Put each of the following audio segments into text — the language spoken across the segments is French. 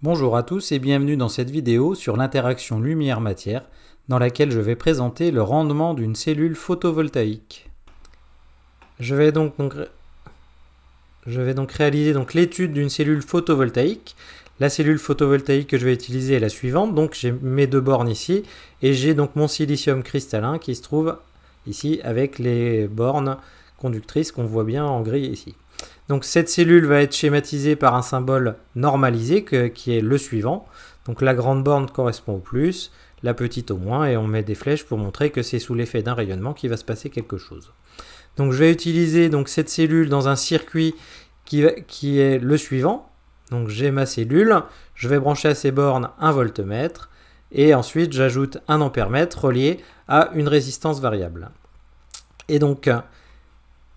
Bonjour à tous et bienvenue dans cette vidéo sur l'interaction lumière-matière dans laquelle je vais présenter le rendement d'une cellule photovoltaïque. Je vais donc, réaliser donc l'étude d'une cellule photovoltaïque. La cellule photovoltaïque que je vais utiliser est la suivante, donc j'ai mes deux bornes ici et j'ai donc mon silicium cristallin qui se trouve ici avec les bornes conductrices qu'on voit bien en gris ici. Donc cette cellule va être schématisée par un symbole normalisé qui est le suivant. Donc la grande borne correspond au plus, la petite au moins, et on met des flèches pour montrer que c'est sous l'effet d'un rayonnement qu'il va se passer quelque chose. Donc je vais utiliser donc, cette cellule dans un circuit qui, qui est le suivant. Donc j'ai ma cellule, je vais brancher à ces bornes un voltmètre, et ensuite j'ajoute un ampèremètre relié à une résistance variable. Et donc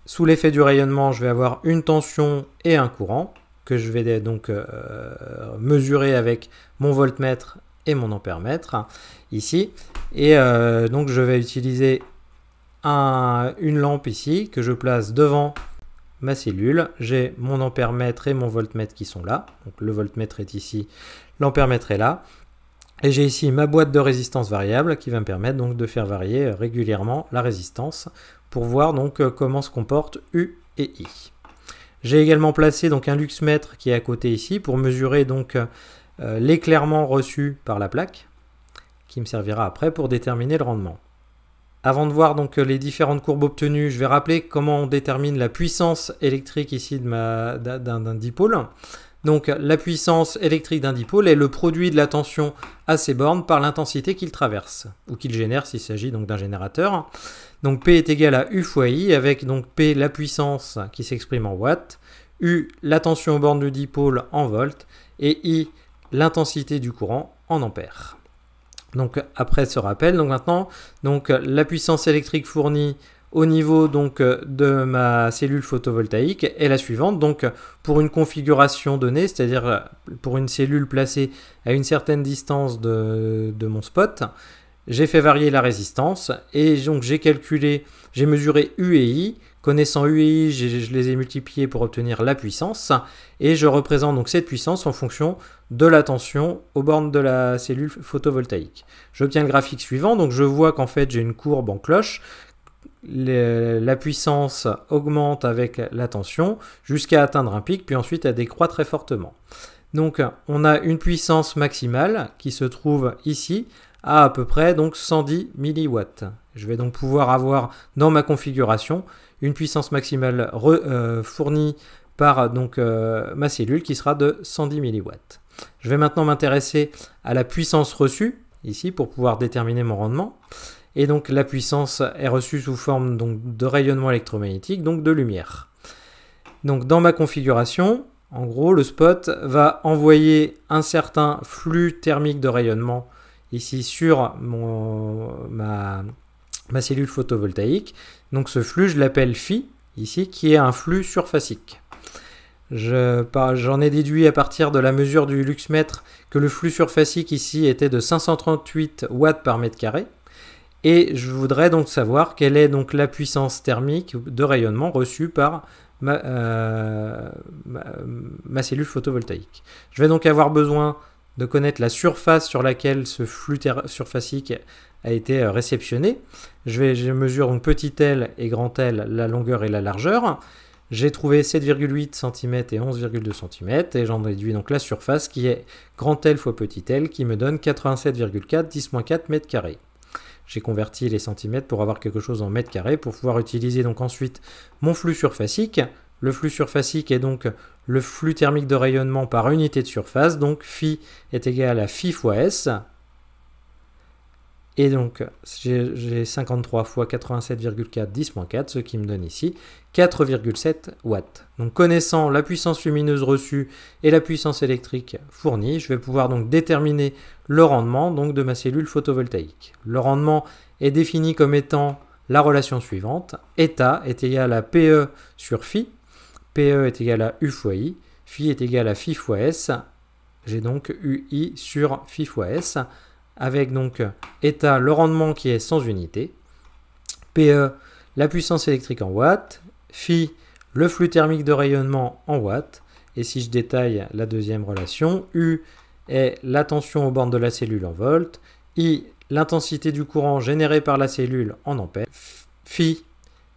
sous l'effet du rayonnement, je vais avoir une tension et un courant que je vais donc euh, mesurer avec mon voltmètre et mon ampèremètre ici. Et euh, donc je vais utiliser une lampe ici que je place devant ma cellule. J'ai mon ampèremètre et mon voltmètre qui sont là. Donc le voltmètre est ici, l'ampèremètre est là. Et j'ai ici ma boîte de résistance variable qui va me permettre donc de faire varier euh, régulièrement la résistance pour voir donc euh, comment se comportent U et I. J'ai également placé donc un luxmètre qui est à côté ici pour mesurer donc euh, euh, l'éclairement reçu par la plaque qui me servira après pour déterminer le rendement. Avant de voir donc les différentes courbes obtenues, je vais rappeler comment on détermine la puissance électrique ici d'un dipôle. Donc la puissance électrique d'un dipôle est le produit de la tension à ses bornes par l'intensité qu'il traverse, ou qu'il génère s'il s'agit donc d'un générateur. Donc P est égal à U fois I, avec donc P la puissance qui s'exprime en watts, U la tension aux bornes du dipôle en volts, et I l'intensité du courant en ampères. Donc après ce rappel, maintenant, donc la puissance électrique fournie au niveau donc euh, de ma cellule photovoltaïque est la suivante. Donc pour une configuration donnée, c'est-à-dire euh, pour une cellule placée à une certaine distance de, de mon spot, j'ai fait varier la résistance et donc j'ai calculé, j'ai mesuré U et I. Connaissant U et I, je les ai multipliés pour obtenir la puissance et je représente donc cette puissance en fonction de la tension aux bornes de la cellule photovoltaïque. J'obtiens le graphique suivant, donc je vois qu'en fait j'ai une courbe en cloche la puissance augmente avec la tension jusqu'à atteindre un pic, puis ensuite elle décroît très fortement. Donc on a une puissance maximale qui se trouve ici à à peu près donc 110 mW. Je vais donc pouvoir avoir dans ma configuration une puissance maximale euh, fournie par donc, euh, ma cellule qui sera de 110 mW. Je vais maintenant m'intéresser à la puissance reçue ici pour pouvoir déterminer mon rendement et donc la puissance est reçue sous forme donc, de rayonnement électromagnétique, donc de lumière. Donc dans ma configuration, en gros, le spot va envoyer un certain flux thermique de rayonnement ici sur ma, cellule photovoltaïque. Donc ce flux, je l'appelle phi, ici, qui est un flux surfacique. J'en ai déduit à partir de la mesure du luxmètre que le flux surfacique ici était de 538 watts par mètre carré. Et je voudrais donc savoir quelle est donc la puissance thermique de rayonnement reçue par ma, euh, cellule photovoltaïque. Je vais donc avoir besoin de connaître la surface sur laquelle ce flux surfacique a été euh, réceptionné. Je, mesure donc petit L et grand L, la longueur et la largeur. J'ai trouvé 7,8 cm et 11,2 cm et j'en déduis donc la surface qui est grand L fois petit L qui me donne 87,4 10-4 mètres carrés j'ai converti les centimètres pour avoir quelque chose en mètres carrés pour pouvoir utiliser donc ensuite mon flux surfacique. Le flux surfacique est donc le flux thermique de rayonnement par unité de surface, donc phi est égal à phi fois S, et donc, j'ai 53 fois 87,4 10 4, ce qui me donne ici 4,7 watts. Donc, connaissant la puissance lumineuse reçue et la puissance électrique fournie, je vais pouvoir donc déterminer le rendement donc, de ma cellule photovoltaïque. Le rendement est défini comme étant la relation suivante. Eta est égal à PE sur phi. PE est égal à U fois I. Phi est égal à phi fois S. J'ai donc UI sur phi fois S avec donc état le rendement qui est sans unité, PE la puissance électrique en watts, phi le flux thermique de rayonnement en watts, et si je détaille la deuxième relation, U est la tension aux bornes de la cellule en volts, I l'intensité du courant généré par la cellule en ampères, phi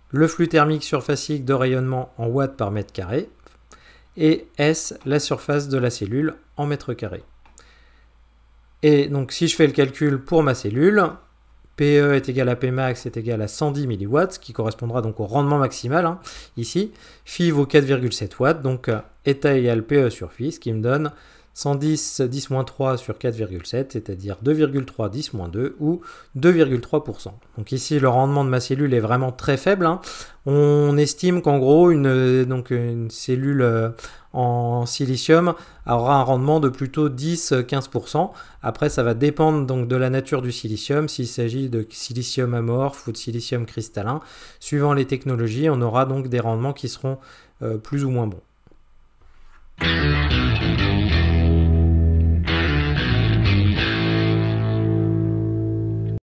le flux thermique surfacique de rayonnement en watts par mètre carré, et S la surface de la cellule en mètre carré. Et donc si je fais le calcul pour ma cellule, PE est égal à Pmax est égal à 110 mW, qui correspondra donc au rendement maximal hein, ici. Phi vaut 4,7 watts, donc état euh, égal PE sur phi, ce qui me donne 110, 10 3 sur 4,7, c'est-à-dire 2,3, 10 2 ou 2,3%. Donc ici, le rendement de ma cellule est vraiment très faible. Hein. On estime qu'en gros, une, cellule euh, en silicium aura un rendement de plutôt 10-15%. Après, ça va dépendre donc de la nature du silicium, s'il s'agit de silicium amorphe ou de silicium cristallin. Suivant les technologies, on aura donc des rendements qui seront euh, plus ou moins bons.